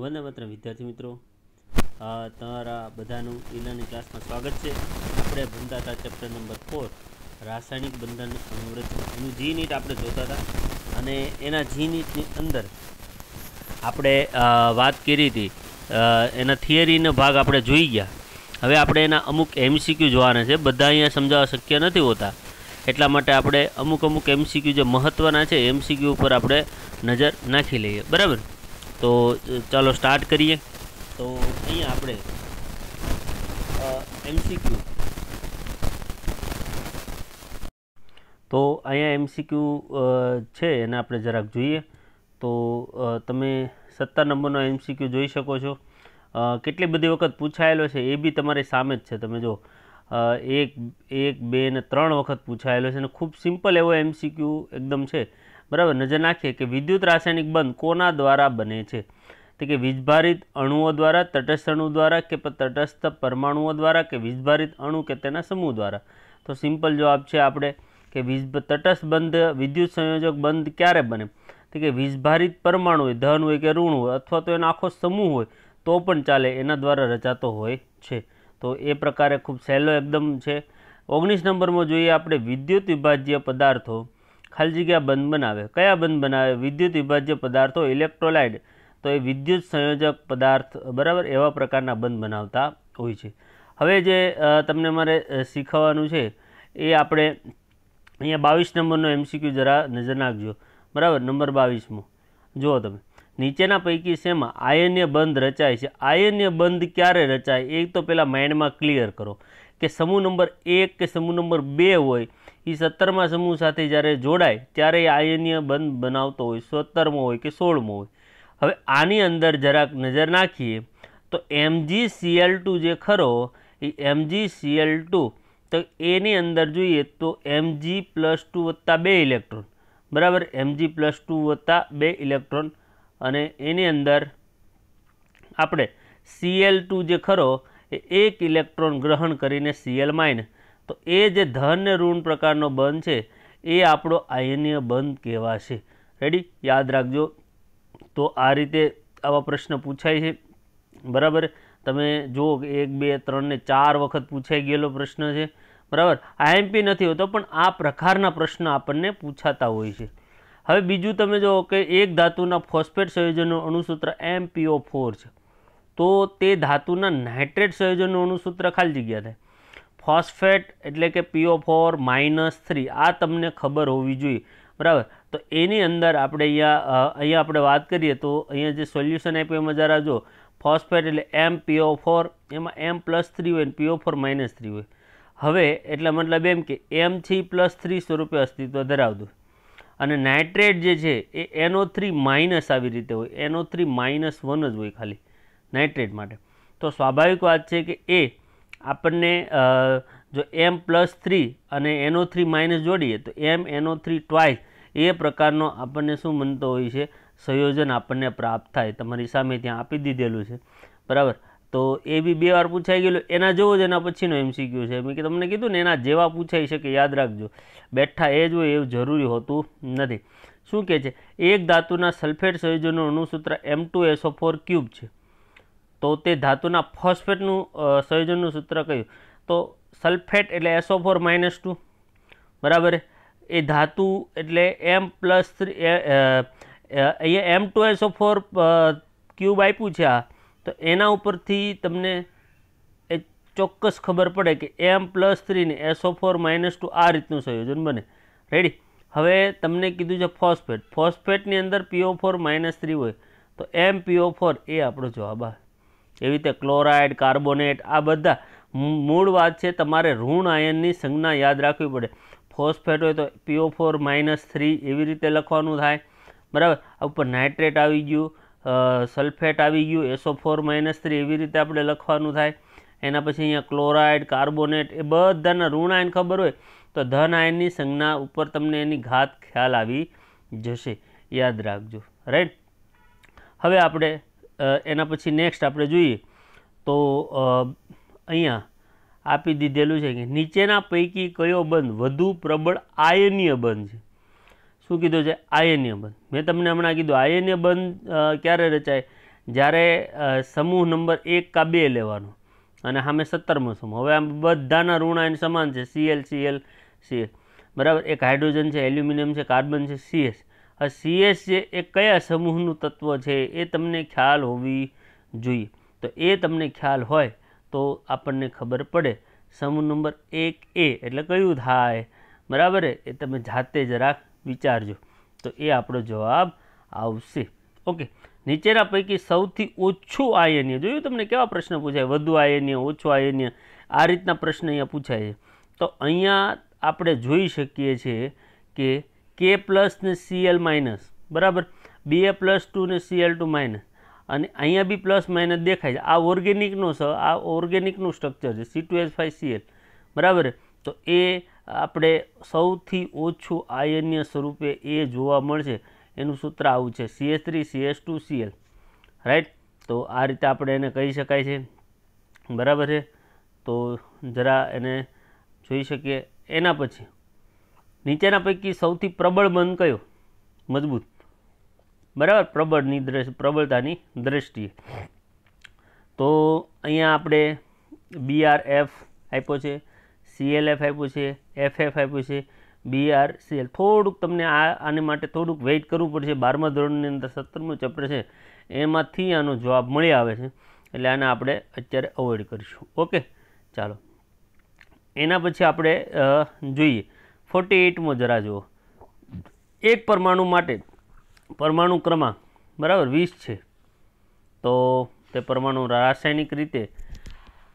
વંદે માત્ર વિદ્યાર્થી મિત્રો તમારા બધાનું ઇલર્નિંગ ક્લાસમાં સ્વાગત છે આપણે ભણતા હતા ચેપ્ટર નંબર ફોર રાસાયણિક બંધન અણુવ્રતનું જી નીટ આપણે જોતા હતા અને એના જી નીટની અંદર આપણે વાત કરી હતી એના થિયરીનો ભાગ આપણે જોઈ ગયા હવે આપણે એના અમુક એમસીક્યુ જોવાના છે બધા અહીંયા સમજાવવા શક્ય નથી હોતા એટલા માટે આપણે અમુક અમુક એમસીક્યુ જે મહત્ત્વના છે એમસીક્યુ ઉપર આપણે નજર નાખી લઈએ બરાબર તો ચાલો સ્ટાર્ટ કરીએ તો અહીંયા આપણે એમસીક્યુ તો અહીંયા એમસીક્યુ છે એને આપણે જરાક જોઈએ તો તમે સત્તર નંબરનો એમસીક્યુ જોઈ શકો છો કેટલી બધી વખત પૂછાયેલો છે એ બી તમારી સામે જ છે તમે જો એક એક બે ને ત્રણ વખત પૂછાયેલો છે અને ખૂબ સિમ્પલ એવો એમસીક્યુ એકદમ છે બરાબર નજર નાખીએ કે વિદ્યુત રાસાયણિક બંધ કોના દ્વારા બને છે તો કે વીજભારિત અણુઓ દ્વારા તટસ્થ અણુ દ્વારા કે તટસ્થ પરમાણુઓ દ્વારા કે વીજભારિત અણુ કે તેના સમૂહ દ્વારા તો સિમ્પલ જવાબ છે આપણે કે વીજ તટસ્થ બંધ વિદ્યુત સંયોજક બંધ ક્યારે બને તો કે વીજભારિત પરમાણુ હોય ધન હોય કે ઋણ હોય અથવા તો એનો આખો સમૂહ હોય તો પણ ચાલે એના દ્વારા રચાતો હોય છે તો એ પ્રકારે ખૂબ સહેલો એકદમ છે ઓગણીસ નંબરમાં જોઈએ આપણે વિદ્યુત વિભાજ્ય પદાર્થો ખાલી જગ્યા બંધ બનાવે કયા બંધ બનાવે વિદ્યુત વિભાજ્ય પદાર્થો ઇલેક્ટ્રોલાઇડ તો એ વિદ્યુત સંયોજક પદાર્થ બરાબર એવા પ્રકારના બંધ બનાવતા હોય છે હવે જે તમને મારે શીખવવાનું છે એ આપણે અહીંયા બાવીસ નંબરનો એમસીક્યુ જરા નજર નાખજો બરાબર નંબર બાવીસમો જુઓ તમે નીચેના પૈકી શેમાં આયન્ય બંધ રચાય છે આયન્ય બંધ ક્યારે રચાય એ તો પહેલાં માઇન્ડમાં ક્લિયર કરો કે સમૂહ નંબર એક કે સમૂહ નંબર બે હોય એ સત્તરમા સમૂહ સાથે જ્યારે જોડાય ત્યારે એ આયનીય બંધ બનાવતો હોય સત્તરમો હોય કે સોળમો હોય હવે આની અંદર જરાક નજર નાખીએ તો એમજી સીએલ ટુ જે ખરો એ એમજી સીએલ ટુ તો એની અંદર જોઈએ તો એમજી પ્લસ ટુ વત્તા બે ઇલેક્ટ્રોન બરાબર એમજી પ્લસ ટુ વત્તા બે ઇલેક્ટ્રોન અને એની અંદર આપણે સીએલ ટુ જે ખરો એ એક ઇલેક્ટ્રોન ગ્રહણ કરીને સીએલ માઇનસ તો એ જે ધન ને ઋણ પ્રકારનો બંધ છે એ આપણો આયનીય બંધ કહેવાશે રેડી યાદ રાખજો તો આ રીતે આવા પ્રશ્ન પૂછાય છે બરાબર તમે જુઓ એક બે ત્રણ ને ચાર વખત પૂછાઈ ગયેલો પ્રશ્ન છે બરાબર આઈએમપી નથી હોતો પણ આ પ્રકારના પ્રશ્ન આપણને પૂછાતા હોય છે હવે બીજું તમે જો કે એક ધાતુના ફોસ્ફેટ સંયોજનનું અણુસૂત્ર એમપીઓ ફોર છે તો તે ધાતુના નાઇટ્રેટ સંયોજનનું અણુસૂત્ર ખાલી જગ્યા થાય ફોસ્ફેટ એટલે કે પીઓ ફોર માઇનસ થ્રી આ તમને ખબર હોવી જોઈએ બરાબર તો એની અંદર આપણે અહીંયા અહીંયા આપણે વાત કરીએ તો અહીંયા જે સોલ્યુશન આપ્યું એમાં જરા જો ફોસ્ફેટ એટલે એમ પીઓ ફોર એમાં એમ પ્લસ થ્રી હોય ને પીઓ ફોર માઇનસ થ્રી હોય હવે એટલે મતલબ એમ કે એમ થ્રી પ્લસ થ્રી સ્વરૂપે અસ્તિત્વ ધરાવતું અને નાઇટ્રેટ જે છે એ એનો થ્રી માઇનસ આવી રીતે હોય એનો થ્રી માઇનસ વન જ હોય ખાલી નાઇટ્રેટ માટે તો સ્વાભાવિક વાત છે કે એ આપણને જો એમ પ્લસ થ્રી અને એનો થ્રી માઇનસ જોડીએ તો એમ એનો થ્રી ટ્વાઇસ એ પ્રકારનો આપણને શું બનતો હોય છે સંયોજન આપણને પ્રાપ્ત થાય તમારી સામે ત્યાં આપી દીધેલું છે બરાબર તો એ બી બે વાર પૂછાઈ ગયેલું એના જેવો જ એના પછીનો એમ શીખ્યું છે કે તમને કીધું ને એના જેવા પૂછાઈ શકે યાદ રાખજો બેઠા એ જ હોય એવું જરૂરી હોતું નથી શું કહે છે એક ધાતુના સલ્ફેટ સંયોજનનું અણુસૂત્ર M two S O four cube છે તો તે ધાતુના ફોસ્ફેટનું સંયોજનનું સૂત્ર કહ્યું તો સલ્ફેટ એટલે એસો ફોર માઇનસ ટુ બરાબર એ ધાતુ એટલે એમ પ્લસ થ્રી અહીંયા M two S O four cube આપ્યું છે આ તો એના ઉપરથી તમને એ ચોક્કસ ખબર પડે કે એમ પ્લસ થ્રીને એસો ફોર માઇનસ ટુ આ રીતનું સંયોજન બને રેડી હવે તમને કીધું છે ફોસ્ફેટ ફોસ્ફેટની અંદર પીઓ ફોર માઇનસ થ્રી હોય તો એમ પીઓ ફોર એ આપણો જવાબ આવે એવી રીતે ક્લોરાઇડ કાર્બોનેટ આ બધા મૂળ વાત છે તમારે ઋણ આયનની સંજ્ઞા યાદ રાખવી પડે ફોસ્ફેટ હોય તો પીઓ ફોર માઇનસ થ્રી એવી રીતે લખવાનું થાય બરાબર આ ઉપર નાઇટ્રેટ આવી ગયું સલ્ફેટ આવી ગયું એસો ફોર માઇનસ થ્રી એવી રીતે આપણે લખવાનું થાય એના પછી અહીંયા ક્લોરાઇડ કાર્બોનેટ એ બધાના ઋણ આયન ખબર હોય તો ધન આયનની સંજ્ઞા ઉપર તમને એની ઘાત ખ્યાલ આવી જશે યાદ રાખજો રાઈટ હવે આપણે એના પછી નેક્સ્ટ આપણે જોઈએ તો અહીંયા આપી દીધેલું છે કે નીચેના પૈકી કયો બંધ વધુ પ્રબળ આયનીય બંધ છે શું કીધું છે આયનીય બંધ મેં તમને હમણાં કીધું આયનીય બંધ ક્યારે રચાય જ્યારે સમૂહ નંબર એક કા બે લેવાનો અને સામે સત્તરમો સમૂહ હવે આમ બધાના ઋણાયન સમાન છે સીએલ સીએલ સીએલ બરાબર એક હાઇડ્રોજન છે એલ્યુમિનિયમ છે કાર્બન છે સીએસ આ સીએસ છે એ કયા સમૂહનું તત્વ છે એ તમને ખ્યાલ હોવી જોઈએ તો એ તમને ખ્યાલ હોય તો આપણને ખબર પડે સમૂહ નંબર એક એ એટલે કયું થાય બરાબર એ તમે જાતે જરાક વિચારજો તો એ આપણો જવાબ આવશે ઓકે નીચેના પૈકી સૌથી ઓછું આયનીય જોયું તમને કેવા પ્રશ્ન પૂછાય વધુ આયનીય ઓછું આયનીય આ રીતના પ્રશ્ન અહીંયા પૂછાય છે તો અહીંયા આપણે જોઈ શકીએ છીએ કે કે પ્લસ ને સીએલ માઇનસ બરાબર બી એ પ્લસ ટુ ને સીએલ ટુ માઇનસ અને અહીંયા બી પ્લસ માઇનસ દેખાય છે આ ઓર્ગેનિકનો આ ઓર્ગેનિકનું સ્ટ્રક્ચર છે C two S five CL બરાબર તો એ આપણે સૌથી ઓછું આયન્ય સ્વરૂપે એ જોવા મળશે એનું સૂત્ર આવું છે CS three CS two CL right તો આ રીતે આપણે એને કહી શકાય છે બરાબર છે તો જરા એને જોઈ શકીએ એના પછી નીચેના પૈકી સૌથી પ્રબળ મન કયો મજબૂત બરાબર પ્રબળની દ્રષ્ટિ પ્રબળતાની દ્રષ્ટિએ તો અહીંયા આપણે એફ આપ્યો છે સીએલએફ આપ્યું છે એફએફ આપ્યું છે બીઆર સીએલ થોડુંક તમને આ આને માટે થોડુંક વેઇટ કરવું પડશે બારમા ધોરણની અંદર સત્તરમું ચેપ્ટર છે એમાંથી આનો જવાબ મળી આવે છે એટલે આને આપણે અત્યારે અવોઇડ કરીશું ઓકે ચાલો એના પછી આપણે જોઈએ ફોર્ટી એઇટમાં જરા જુઓ એક પરમાણુ માટે પરમાણુ ક્રમાંક બરાબર વીસ છે તો તે પરમાણુ રાસાયણિક રીતે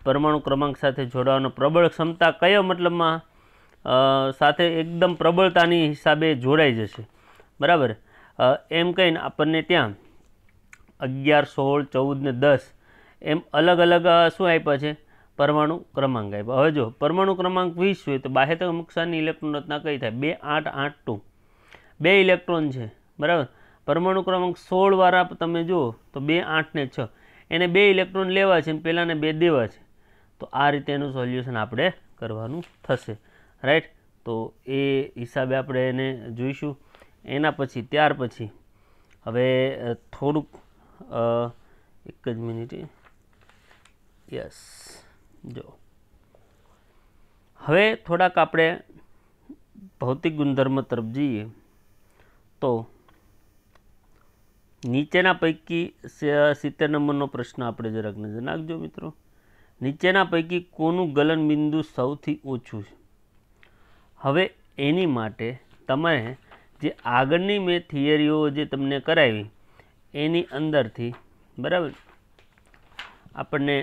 પરમાણુ ક્રમાંક સાથે જોડાવાનો પ્રબળ ક્ષમતા કયો મતલબમાં સાથે એકદમ પ્રબળતાની હિસાબે જોડાઈ જશે બરાબર એમ કહીને આપણને ત્યાં અગિયાર સોળ ચૌદ ને દસ એમ અલગ અલગ શું આપ્યા છે પરમાણુ ક્રમાંક આપ્યો હવે જો પરમાણુ ક્રમાંક વીસ હોય તો બાહેતક કક્ષાની ઇલેક્ટ્રોન રચના કઈ થાય બે આઠ આઠ ટુ બે ઇલેક્ટ્રોન છે બરાબર પરમાણુ ક્રમાંક સોળવાળા તમે જુઓ તો બે આઠને છ એને બે ઇલેક્ટ્રોન લેવા છે અને પહેલાંને બે દેવા છે તો આ રીતે એનું સોલ્યુશન આપણે કરવાનું થશે રાઈટ તો એ હિસાબે આપણે એને જોઈશું એના પછી ત્યાર પછી હવે થોડુંક એક જ મિનિટ યસ જો હવે થોડાક આપણે ભૌતિક ગુણધર્મ તરફ જઈએ તો નીચેના પૈકી સિત્તેર નંબરનો પ્રશ્ન આપણે જરાક નજર નાખજો મિત્રો નીચેના પૈકી કોનું ગલનબિંદુ સૌથી ઓછું છે હવે એની માટે તમે જે આગળની મેં થિયરીઓ જે તમને કરાવી એની અંદરથી બરાબર આપણને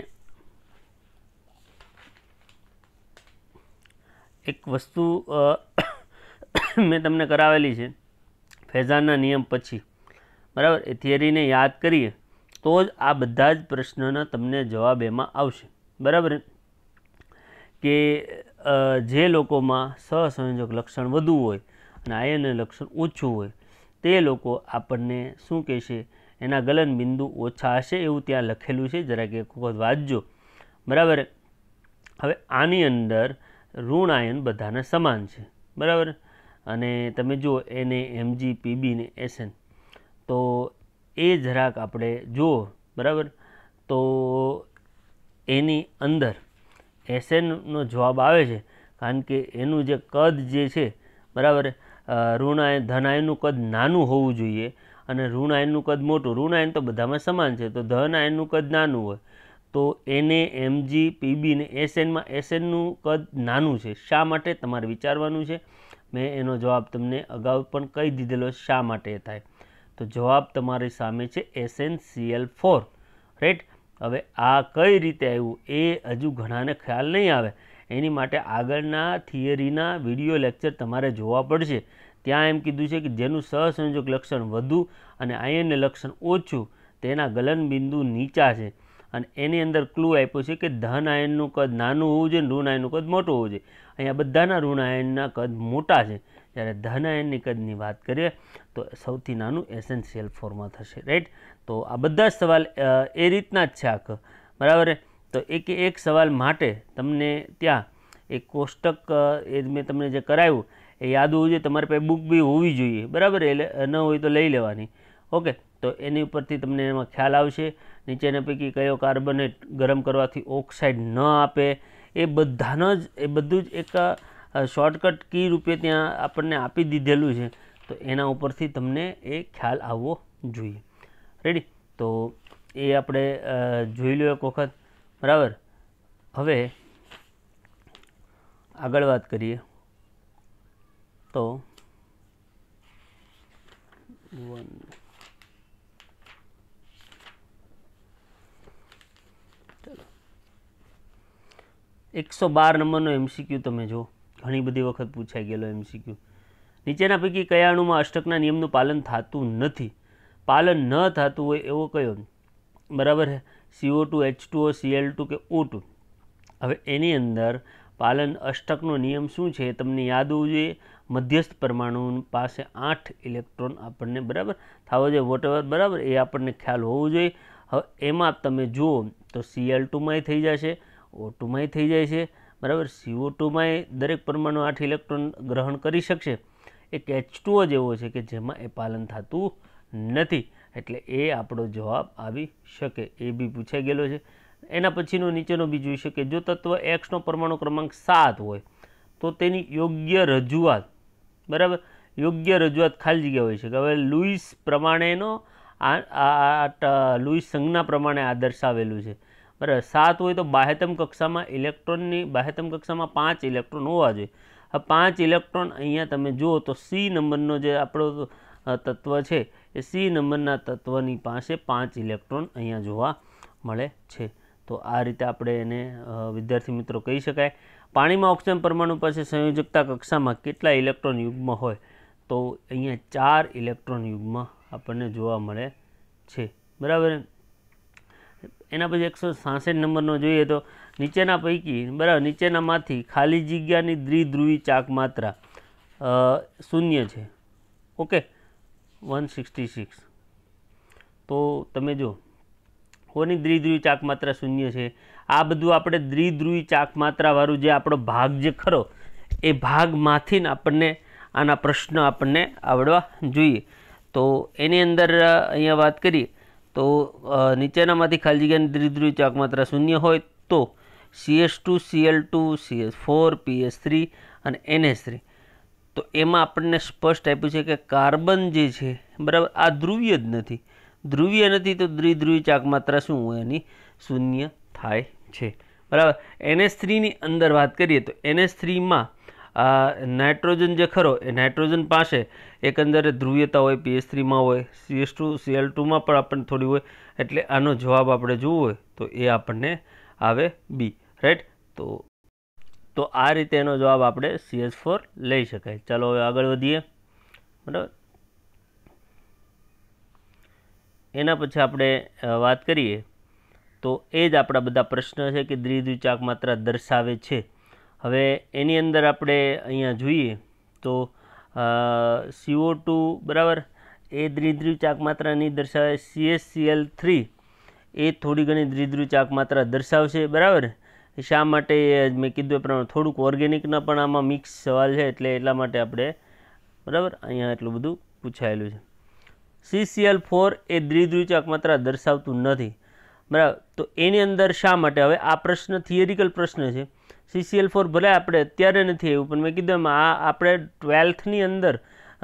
એક વસ્તુ મેં તમને કરાવેલી છે ફેઝાનના નિયમ પછી બરાબર એ થિયરીને યાદ કરીએ તો જ આ બધા જ પ્રશ્નના તમને જવાબ એમાં આવશે બરાબર કે જે લોકોમાં સહસંયોજક લક્ષણ વધુ હોય અને આયન લક્ષણ ઓછું હોય તે લોકો આપણને શું કહેશે એના ગલન બિંદુ ઓછા હશે એવું ત્યાં લખેલું છે જરાક એક વખત વાંચજો બરાબર હવે આની અંદર ઋણ આયન બધાને સમાન છે બરાબર અને તમે જુઓ એને એમજી પીબી ને એસએન તો એ જરાક આપણે જુઓ બરાબર તો એની અંદર એસએનનો જવાબ આવે છે કારણ કે એનું જે કદ જે છે બરાબર ઋણાયન ધનાયનનું કદ નાનું હોવું જોઈએ અને ઋણાયનનું કદ મોટું ઋણાયન તો બધામાં સમાન છે તો ધનાયનનું કદ નાનું હોય તો એને એમજી પીબી ને એસએનમાં એસએનનું કદ નાનું છે શા માટે તમારે વિચારવાનું છે મેં એનો જવાબ તમને અગાઉ પણ કહી દીધેલો શા માટે થાય તો જવાબ તમારી સામે છે એસએન સીએલ ફોર રાઈટ હવે આ કઈ રીતે આવ્યું એ હજુ ઘણાને ખ્યાલ નહીં આવે એની માટે આગળના થિયરીના વિડીયો લેક્ચર તમારે જોવા પડશે ત્યાં એમ કીધું છે કે જેનું સહસંયોજક લક્ષણ વધુ અને આયનને લક્ષણ ઓછું તેના ગલનબિંદુ નીચા છે અને એની અંદર ક્લુ આપ્યું છે કે ધન આયનનું કદ નાનું હોવું જોઈએ ઋણ આયનનું કદ મોટું હોવું જોઈએ અહીંયા બધાના ઋણ આયનના કદ મોટા છે જ્યારે ધન આયનની કદની વાત કરીએ તો સૌથી નાનું એસેન્શિયલ ફોર્મમાં થશે રાઈટ તો આ બધા જ સવાલ એ રીતના જ છે આખો બરાબર તો એક એક સવાલ માટે તમને ત્યાં એક કોષ્ટક એ મેં તમને જે કરાવ્યું એ યાદ હોવું જોઈએ તમારી પાસે બુક બી હોવી જોઈએ બરાબર એટલે ન હોય તો લઈ લેવાની ઓકે તો એની ઉપરથી તમને એમાં ખ્યાલ આવશે નીચેના પૈકી કયો કાર્બનેટ ગરમ કરવાથી ઓક્સાઇડ ન આપે એ બધાનો જ એ બધું જ એક શોર્ટકટ કી રૂપે ત્યાં આપણને આપી દીધેલું છે તો એના ઉપરથી તમને એ ખ્યાલ આવવો જોઈએ રેડી તો એ આપણે જોઈ લો એક વખત બરાબર હવે આગળ વાત કરીએ તો વન એકસો બાર નંબરનો એમસીક્યુ તમે જુઓ ઘણી બધી વખત પૂછાઈ ગયેલો એમસીક્યુ નીચેના પૈકી કયા અણુમાં અષ્ટકના નિયમનું પાલન થતું નથી પાલન ન થતું હોય એવો કયો બરાબર CO two H two CL two કે ઓ ટુ હવે એની અંદર પાલન અષ્ટકનો નિયમ શું છે તમને યાદ હોવું જોઈએ મધ્યસ્થ પરમાણુ પાસે આઠ ઇલેક્ટ્રોન આપણને બરાબર થવો જોઈએ વોટ બરાબર એ આપણને ખ્યાલ હોવો જોઈએ હવે એમાં તમે જુઓ તો સીએલ ટુમાંય થઈ જશે ઓટુમાંય થઈ જાય છે બરાબર સીઓ ટુમાંય દરેક પરમાણુ આઠ ઇલેક્ટ્રોન ગ્રહણ કરી શકશે એક એચ ટુઓ જેવો છે કે જેમાં એ પાલન થતું નથી એટલે એ આપણો જવાબ આવી શકે એ બી પૂછાઈ ગયેલો છે એના પછીનો નીચેનો બી જોઈ શકે જો તત્વ એક્સનો પરમાણુ ક્રમાંક સાત હોય તો તેની યોગ્ય રજૂઆત બરાબર યોગ્ય રજૂઆત ખાલી જગ્યા હોય છે કે હવે લુઈસ પ્રમાણેનો આ લુઈસ સંજ્ઞા પ્રમાણે આ દર્શાવેલું છે બરાબર સાત હોય તો બાહ્યતમ કક્ષામાં ઇલેક્ટ્રોનની બાહ્યતમ કક્ષામાં પાંચ ઇલેક્ટ્રોન હોવા જોઈએ આ પાંચ ઇલેક્ટ્રોન અહીંયા તમે જુઓ તો સી નંબરનો જે આપણો તત્વ છે એ સી નંબરના તત્વની પાસે પાંચ ઇલેક્ટ્રોન અહીંયા જોવા મળે છે તો આ રીતે આપણે એને વિદ્યાર્થી મિત્રો કહી શકાય પાણીમાં ઓક્સિજન પરમાણુ પાસે સંયોજકતા કક્ષામાં કેટલા ઇલેક્ટ્રોન યુગ્મ હોય તો અહીંયા ચાર ઇલેક્ટ્રોન યુગ્મ આપણને જોવા મળે છે બરાબર એના પછી એકસો સાસઠ નંબરનો જોઈએ તો નીચેના પૈકી બરાબર નીચેનામાંથી ખાલી જગ્યાની દ્વિધ્રુવી ચાક માત્રા શૂન્ય છે ઓકે વન સિક્સટી સિક્સ તો તમે જો કોની દ્વિધ્રુવી ચાક માત્રા શૂન્ય છે આ બધું આપણે દ્વિધ્રુવી ચાક માત્રાવાળું જે આપણો ભાગ જે ખરો એ ભાગમાંથી આપણને આના પ્રશ્ન આપણને આવડવા જોઈએ તો એની અંદર અહીંયા વાત કરીએ તો નીચેનામાંથી ખાલી જગ્યાની દ્વિધ્રુવી ચાક માત્ર શૂન્ય હોય તો CS two CL two CS four PS three અને એનએસ થ્રી તો એમાં આપણને સ્પષ્ટ આપ્યું છે કે કાર્બન જે છે બરાબર આ ધ્રુવીય જ નથી ધ્રુવીય નથી તો દ્વિધ્રુવી ચાક માત્ર શું હોય એની શૂન્ય થાય છે બરાબર એનએસ થ્રીની અંદર વાત કરીએ તો એનએસ થ્રીમાં આ નાઇટ્રોજન જે ખરો એ નાઇટ્રોજન પાસે એકંદરે ધ્રુવ્યતા હોય પીએચ થ્રીમાં હોય સીએસ ટુ સીએલ ટુમાં પણ આપણને થોડી હોય એટલે આનો જવાબ આપણે જોવો હોય તો એ આપણને આવે બી રાઈટ તો તો આ રીતે એનો જવાબ આપણે સીએસ ફોર લઈ શકાય ચાલો હવે આગળ વધીએ બરાબર એના પછી આપણે વાત કરીએ તો એ જ આપણા બધા પ્રશ્ન છે કે દ્વિદુચાક માત્રા દર્શાવે છે હવે એની અંદર આપણે અહીંયા જોઈએ તો સીઓ ટુ બરાબર એ દ્વિધ્રુવ ચાક માત્રાની દર્શાવે સીએસસીએલ થ્રી એ થોડી ઘણી દ્વિધ્રુવ ચાક માત્રા દર્શાવશે બરાબર શા માટે મેં કીધું એ પ્રમાણે થોડુંક ઓર્ગેનિકના પણ આમાં મિક્સ સવાલ છે એટલે એટલા માટે આપણે બરાબર અહીંયા એટલું બધું પૂછાયેલું છે સીસીએલ ફોર એ દ્વિધ્રુવ ચાક માત્રા દર્શાવતું નથી બરાબર તો એની અંદર શા માટે હવે આ પ્રશ્ન થિયરિકલ પ્રશ્ન છે સીસીએલ ફોર ભલે આપણે અત્યારે નથી આવ્યું પણ મેં કીધું એમ આ આપણે ટ્વેલ્થની અંદર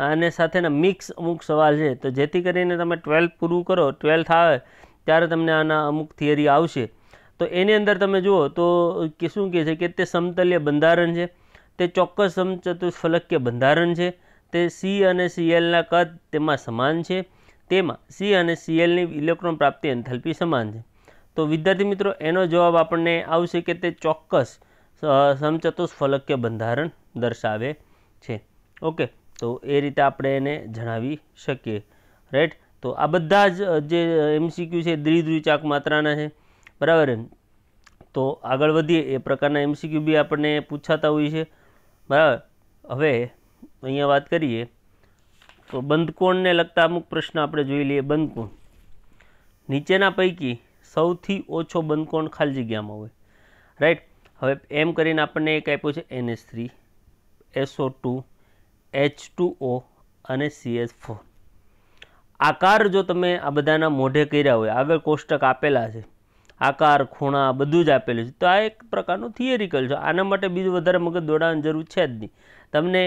અને સાથેના મિક્સ અમુક સવાલ છે તો જેથી કરીને તમે ટ્વેલ્થ પૂરું કરો ટ્વેલ્થ આવે ત્યારે તમને આના અમુક થિયરી આવશે તો એની અંદર તમે જુઓ તો કે શું કહે છે કે તે સમતલ્ય બંધારણ છે તે ચોક્કસ સમચતુષ્ફલકીય બંધારણ છે તે સી અને સીએલના કદ તેમાં સમાન છે તેમાં સી અને સીએલની ઇલેક્ટ્રોન પ્રાપ્તિ એન્થેલ્પી સમાન છે તો વિદ્યાર્થી મિત્રો એનો જવાબ આપણને આવશે કે તે ચોક્કસ કે બંધારણ દર્શાવે છે ઓકે તો એ રીતે આપણે એને જણાવી શકીએ રાઈટ તો આ બધા જ જે એમસીક્યુ છે દ્વિધ્રુચાક માત્રાના છે બરાબર તો આગળ વધીએ એ પ્રકારના એમસીક્યુ બી આપણને પૂછાતા હોય છે બરાબર હવે અહીંયા વાત કરીએ તો બંધકોણને લગતા અમુક પ્રશ્ન આપણે જોઈ લઈએ બંધકોણ નીચેના પૈકી સૌથી ઓછો બંધકોણ ખાલી જગ્યામાં હોય રાઈટ હવે એમ કરીને આપણને એક આપ્યું છે NS three SO two H two O અને સીએસ ફોર આકાર જો તમે આ બધાના મોઢે કર્યા હોય આગળ કોષ્ટક આપેલા છે આકાર ખૂણા બધું જ આપેલું છે તો આ એક પ્રકારનું થિયરિકલ છે આના માટે બીજું વધારે મગજ દોડાવવાની જરૂર છે જ નહીં તમને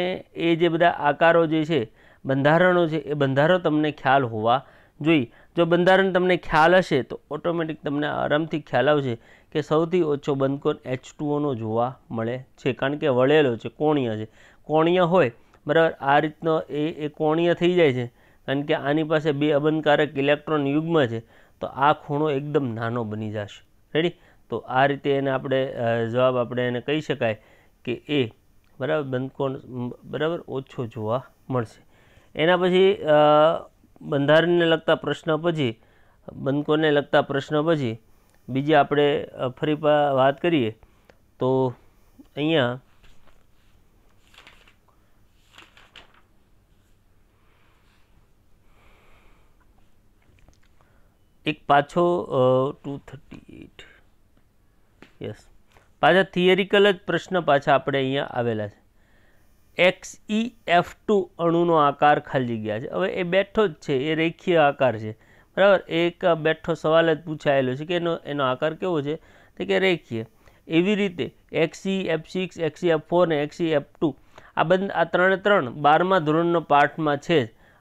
એ જે બધા આકારો જે છે બંધારણો છે એ બંધારણો તમને ખ્યાલ હોવા જોઈએ જો બંધારણ તમને ખ્યાલ હશે તો ઓટોમેટિક તમને આરામથી ખ્યાલ આવશે કે સૌથી ઓછો બંધકોણ એચ ટુઓનો જોવા મળે છે કારણ કે વળેલો છે કોણીય છે કોણીય હોય બરાબર આ રીતનો એ એ કોણીય થઈ જાય છે કારણ કે આની પાસે બે અબંધકારક ઇલેક્ટ્રોન યુગ્મ છે તો આ ખૂણો એકદમ નાનો બની જશે રેડી તો આ રીતે એને આપણે જવાબ આપણે એને કહી શકાય કે એ બરાબર બંધકોણ બરાબર ઓછો જોવા મળશે એના પછી બંધારણને લગતા પ્રશ્ન પછી બંધકોણને લગતા પ્રશ્ન પછી બીજી આપણે ફરી વાત કરીએ તો અહીંયા એક પાછો ટુ થર્ટી એટ યસ પાછા થિયરિકલ જ પ્રશ્ન પાછા આપણે અહીંયા આવેલા છે એક્સ ઈ એફ ટુ અણુનો આકાર ખાલી જગ્યા છે હવે એ બેઠો જ છે એ રેખીય આકાર છે બરાબર એક બેઠો સવાલ જ પૂછાયેલો છે કે એનો એનો આકાર કેવો છે તો કે રેખીય એવી રીતે X E F six X E F four ને એક્સી એફ ટુ આ બંધ આ ત્રણે ત્રણ બારમા ધોરણનો પાઠમાં છે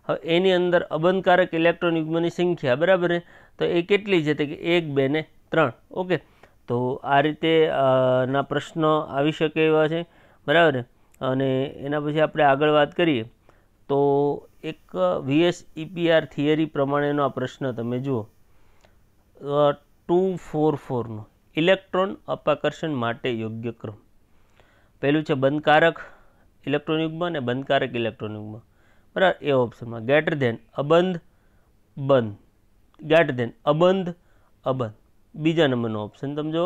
હવે એની અંદર અબંધકારક ઇલેક્ટ્રોન યુગ્મની સંખ્યા બરાબર તો એ કેટલી છે તો કે એક બે ને ત્રણ ઓકે તો આ રીતે ના પ્રશ્નો આવી શકે એવા છે બરાબર અને એના પછી આપણે આગળ વાત કરીએ તો એક વીએસ ઇપીઆર થિયરી પ્રમાણેનો આ પ્રશ્ન તમે જુઓ ટુ ફોર ફોરનો ઇલેક્ટ્રોન અપાકર્ષણ માટે યોગ્ય ક્રમ પહેલું છે બંધકારક ઇલેક્ટ્રોન યુગ્મ અને બંધકારક ઇલેક્ટ્રોન યુગ્મ બરાબર એ ઓપ્શનમાં ગેટર ધેન અબંધ બંધ ગેટર ધેન અબંધ અબંધ બીજા નંબરનો ઓપ્શન તમે જો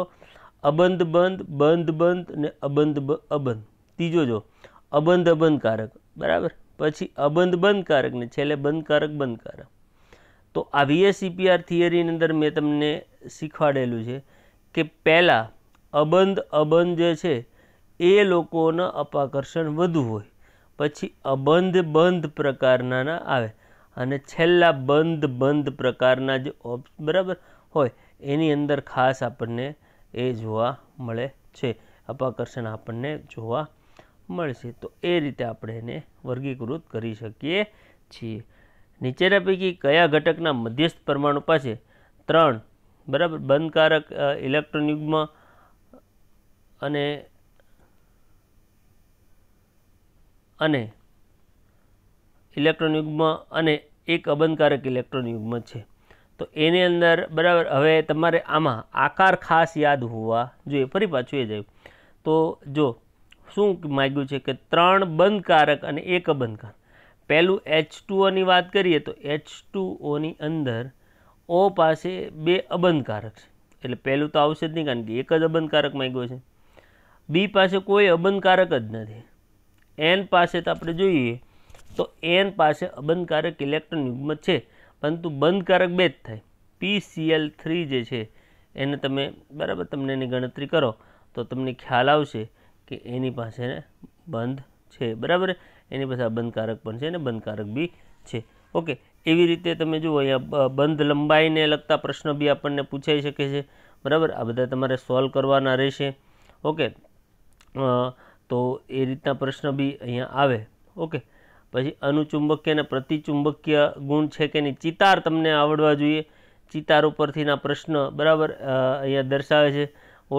અબંધ બંધ બંધ બંધ ને અબંધ અબંધ ત્રીજો જો અબંધ અબંધકારક બરાબર પછી અબંધ બંધકારક ને છેલ્લે બંધકારક બંધકારક તો આ વીએસીપીઆર થિયરીની અંદર મેં તમને શીખવાડેલું છે કે પહેલાં અબંધ અબંધ જે છે એ લોકોના અપાકર્ષણ વધુ હોય પછી અબંધ બંધ પ્રકારના આવે અને છેલ્લા બંધ બંધ પ્રકારના જે ઓપ બરાબર હોય એની અંદર ખાસ આપણને એ જોવા મળે છે અપાકર્ષણ આપણને જોવા મળશે તો એ રીતે આપણે એને વર્ગીકૃત કરી શકીએ છીએ નીચેના પૈકી કયા ઘટકના મધ્યસ્થ પરમાણુ પાસે ત્રણ બરાબર બંધકારક ઇલેક્ટ્રોન યુગ્મ અને અને ઇલેક્ટ્રોન યુગ્મ અને એક અબંધકારક ઇલેક્ટ્રોન યુગ્મ છે તો એની અંદર બરાબર હવે તમારે આમાં આકાર ખાસ યાદ હોવા જોઈએ ફરી પાછું એ જાય તો જો શું માગ્યું છે કે ત્રણ બંધકારક અને એક બંધકારક પહેલું એચ ટુઓની વાત કરીએ તો એચ ટુઓની અંદર ઓ પાસે બે અબંધકારક છે એટલે પહેલું તો આવશે જ નહીં કારણ કે એક જ અબંધકારક માગ્યો છે બી પાસે કોઈ અબંધકારક જ નથી એન પાસે તો આપણે જોઈએ તો એન પાસે અબંધકારક ઇલેક્ટ્રોન યુગ્મ છે પરંતુ બંધકારક બે જ થાય પીસીએલ થ્રી જે છે એને તમે બરાબર તમને એની ગણતરી કરો તો તમને ખ્યાલ આવશે કે એની પાસે બંધ છે બરાબર એની પાસે આ બંધકારક પણ છે અને બંધકારક બી છે ઓકે એવી રીતે તમે જુઓ અહીંયા બંધ લંબાઈને લગતા પ્રશ્ન બી આપણને પૂછાઈ શકે છે બરાબર આ બધા તમારે સોલ્વ કરવાના રહેશે ઓકે તો એ રીતના પ્રશ્ન બી અહીંયા આવે ઓકે પછી અનુચુંબકીય અને પ્રતિચુંબકીય ગુણ છે કે નહીં ચિતાર તમને આવડવા જોઈએ ચિતાર ઉપરથીના પ્રશ્ન બરાબર અહીંયા દર્શાવે છે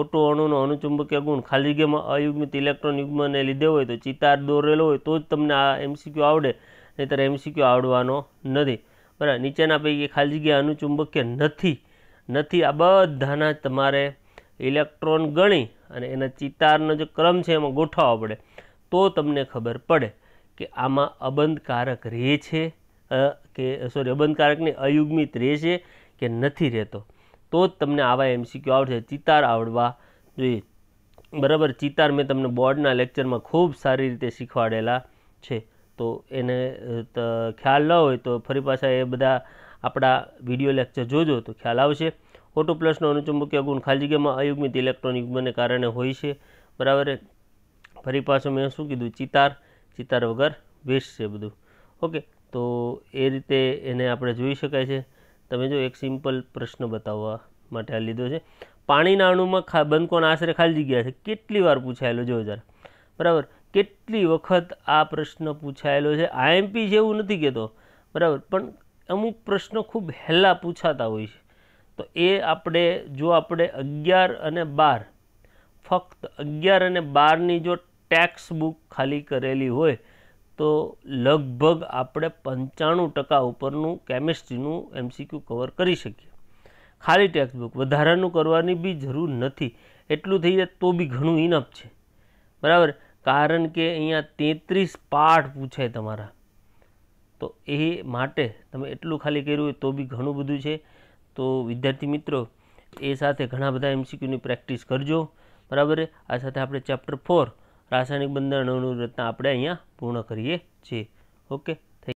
ઓટો અણુનો અનુચુંબકીય ગુણ ખાલી જગ્યામાં અયુગ્મિત ઇલેક્ટ્રોન યુગ્મને લીધે હોય તો ચિતાર દોરેલો હોય તો જ તમને આ એમસીક્યુ આવડે નહીંતર એમસીક્યુ આવડવાનો નથી બરાબર નીચેના પૈકી ખાલી જગ્યા અનુચુંબકીય નથી નથી આ બધાના તમારે ઇલેક્ટ્રોન ગણી અને એના ચિતારનો જે ક્રમ છે એમાં ગોઠવવો પડે તો તમને ખબર પડે કે આમાં અબંધકારક રહે છે કે સોરી અબંધકારકની અયુગ્મિત રહે છે કે નથી રહેતો તો જ તમને આવા એમસીક્યુ આવડશે ચિતાર આવડવા જોઈએ બરાબર ચિતાર મેં તમને બોર્ડના લેક્ચરમાં ખૂબ સારી રીતે શીખવાડેલા છે તો એને ખ્યાલ ન હોય તો ફરી પાછા એ બધા આપણા વિડીયો લેક્ચર જોજો તો ખ્યાલ આવશે ઓટો પ્લસનો અનુચુંબકીય ગુણ ખાલી જગ્યામાં અયુગ્મિત ઇલેક્ટ્રોન યુગ્મને કારણે હોય છે બરાબર ફરી પાછું મેં શું કીધું ચિતાર ચિતાર વગર વેસ્ટ છે બધું ઓકે તો એ રીતે એને આપણે જોઈ શકાય છે તમે જો એક સિમ્પલ પ્રશ્ન બતાવવા માટે આ લીધો છે પાણીના અણુમાં ખા બંધકોણ આશરે ખાલી જગ્યા છે કેટલી વાર પૂછાયેલો જો જરા બરાબર કેટલી વખત આ પ્રશ્ન પૂછાયેલો છે આઈએમપી છે એવું નથી કહેતો બરાબર પણ અમુક પ્રશ્નો ખૂબ હેલા પૂછાતા હોય છે તો એ આપણે જો આપણે અગિયાર અને બાર ફક્ત અગિયાર અને બારની જો ટેક્સ બુક ખાલી કરેલી હોય તો લગભગ આપણે પંચાણું ટકા ઉપરનું કેમિસ્ટ્રીનું એમસીક્યુ કવર કરી શકીએ ખાલી બુક વધારાનું કરવાની બી જરૂર નથી એટલું થઈ જાય તો બી ઘણું ઇનફ છે બરાબર કારણ કે અહીંયા તેત્રીસ પાઠ પૂછાય તમારા તો એ માટે તમે એટલું ખાલી કર્યું હોય તો બી ઘણું બધું છે તો વિદ્યાર્થી મિત્રો એ સાથે ઘણા બધા એમસીક્યુની પ્રેક્ટિસ કરજો બરાબર આ સાથે આપણે ચેપ્ટર ફોર રાસાયણિક બંધારણનું રચના આપણે અહીંયા પૂર્ણ કરીએ છીએ ઓકે